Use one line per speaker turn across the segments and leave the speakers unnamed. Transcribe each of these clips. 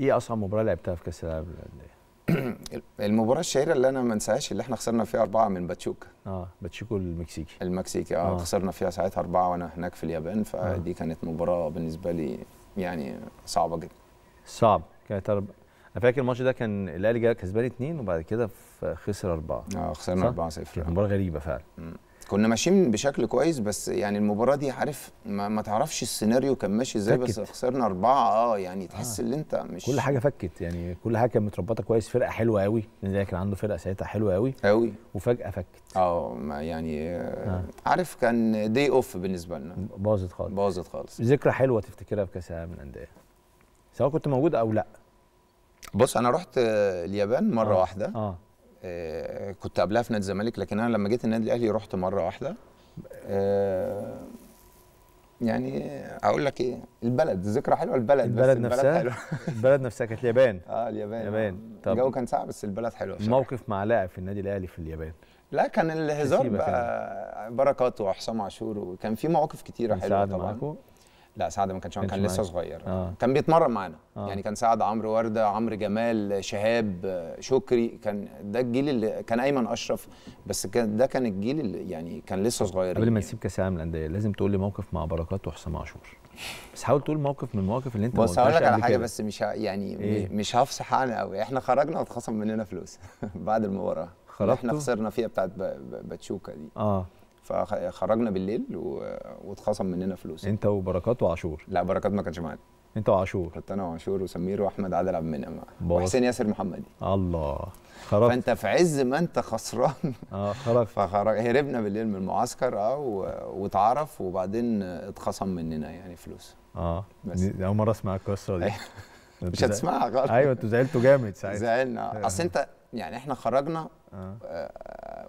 ايه اصعب مباراه
لعبتها في كاس العالم للانديه؟ المباراه الشهيره اللي انا ما انساهاش اللي احنا خسرنا فيها اربعه من باتشوكا اه باتشوكو المكسيكي المكسيكي آه, اه خسرنا فيها ساعتها اربعه وانا هناك في اليابان فدي آه. كانت مباراه بالنسبه لي يعني صعبه جدا
صعب كانت أرب... انا فاكر الماتش ده كان الاهلي كسبان اثنين وبعد كده خسر اربعه اه خسرنا 4
0 مباراه غريبه فعلا م. كنا ماشيين بشكل كويس بس يعني المباراه دي عارف ما, ما تعرفش السيناريو كان ماشي ازاي بس خسرنا اربعه اه يعني تحس آه. ان آه. انت مش كل حاجه
فكت يعني كل حاجه كانت متربطه كويس فرقه حلوه قوي لان كان عنده فرقه ساعتها حلوه قوي قوي وفجاه فكت اه يعني آه،, آه.
عارف كان دي اوف بالنسبه لنا
باظت خالص باظت خالص ذكرى حلوه تفتكرها في كاس العالم للانديه سواء كنت موجود او لا بص انا رحت آه، اليابان مره آه. واحده آه. آه، كنت
قبلها في نادي الزمالك لكن انا لما جيت النادي الاهلي رحت مره واحده آه، يعني اقول لك ايه البلد ذكرى حلوه البلد البلد بس نفسها البلد,
البلد نفسها كانت اليابان اه اليابان اليابان طب الجو كان صعب بس البلد حلوه موقف مع لاعب في النادي الاهلي في اليابان
لا كان الهزار بقى بركات وحسام عاشور وكان في مواقف كتيره حلوه طبعا معاكو. لا سعد ما كانش معانا كان لسه صغير آه. كان بيتمرن معانا آه. يعني كان سعد عمرو ورده عمرو جمال شهاب شكري كان ده الجيل اللي كان ايمن اشرف بس كان ده كان الجيل اللي يعني كان لسه صغير قبل ما يعني
نسيب كاس العالم للانديه لازم تقول لي موقف مع بركات وحسام عاشور بس حاول تقول موقف من المواقف اللي انت بص هقول لك على حاجه بس
مش يعني إيه؟ مش هفصح عنها قوي احنا خرجنا واتخصم مننا فلوس بعد المباراه خرجتوا احنا خسرنا فيها بتاعت باتشوكا دي اه فخرجنا بالليل و... واتخصم مننا فلوس انت وبركات وعاشور لا بركات ما كانش معانا انت وعاشور كنت انا وعاشور وسمير واحمد عادل عبد المنعم وحسين ياسر محمدي الله خرجت فانت في عز ما انت خسران اه خرجت فخرج هربنا بالليل من المعسكر اه واتعرف وبعدين اتخصم مننا يعني فلوس اه
بس دي اول مره اسمع القصه دي أيوة. مش هتسمعها خالص ايوه انتوا زعلتوا جامد ساعتها زعلنا اصل
آه. انت يعني احنا خرجنا آه. آه،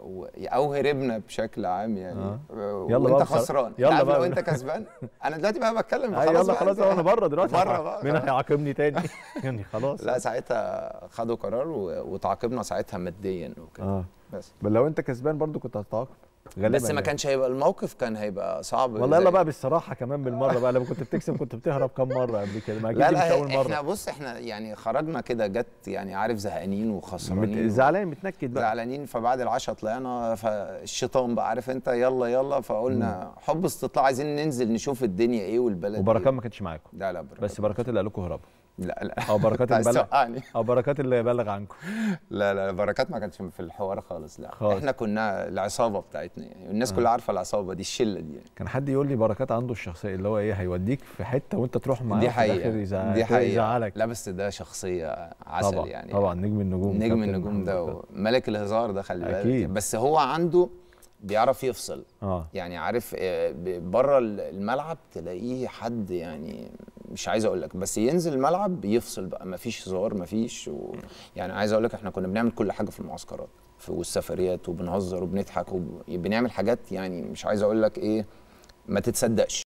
و... او هربنا بشكل عام يعني آه. يلا وانت خسران يلا بقى لو انت كسبان انا دلوقتي بقى بتكلم آه، خلاص يلا خلاص انا بره دلوقتي بره بقى مين
هيعاقبني تاني يعني خلاص لا
ساعتها خدوا قرار و... وتعاقبنا ساعتها ماديا
وكده آه. بس بل لو انت كسبان برضو كنت هتتعاقب غالبا بس ما يعني.
كانش هيبقى الموقف كان هيبقى صعب والله يلا بقى
بالصراحه كمان بالمره بقى لما كنت بتكسب كنت بتهرب كم مره قبل كده ما لا مش اول مره احنا
بص احنا يعني خرجنا كده جت يعني عارف زهقانين وخسرانين زعلانين متنكد بقى زعلانين فبعد العشاء طلعنا فالشيطان بقى عارف انت يلا يلا فقلنا حب استطلاع عايزين ننزل نشوف الدنيا ايه والبلد وبركات إيه. ما
كانتش معاكم لا لا بركات بس بركات اللي قال لكم هربوا لا لا او بركات اللي بلغ او بركات اللي بلغ عنكم لا لا بركات ما كانتش في الحوار خالص لا
خالص. احنا كنا العصابه بتاعتنا يعني الناس آه. كلها عارفه العصابه دي الشله دي
يعني. كان حد يقول لي بركات عنده الشخصيه اللي هو ايه هيوديك في حته وانت تروح معاه دي حقيقه دي حقيقه يزعلك
لا بس ده شخصيه عسل طبعا. يعني طبعا
نجم النجوم نجم النجوم ده
ملك الهزار ده خلي بالك يعني. بس هو عنده بيعرف يفصل آه. يعني عارف آه، بره الملعب تلاقيه حد يعني مش عايز اقول لك بس ينزل الملعب يفصل بقى مفيش هزار مفيش و... يعني عايز اقول لك احنا كنا بنعمل كل حاجه في المعسكرات في والسفريات
وبنهزر وبنضحك وبنعمل حاجات يعني مش عايز اقول لك ايه ما تتصدقش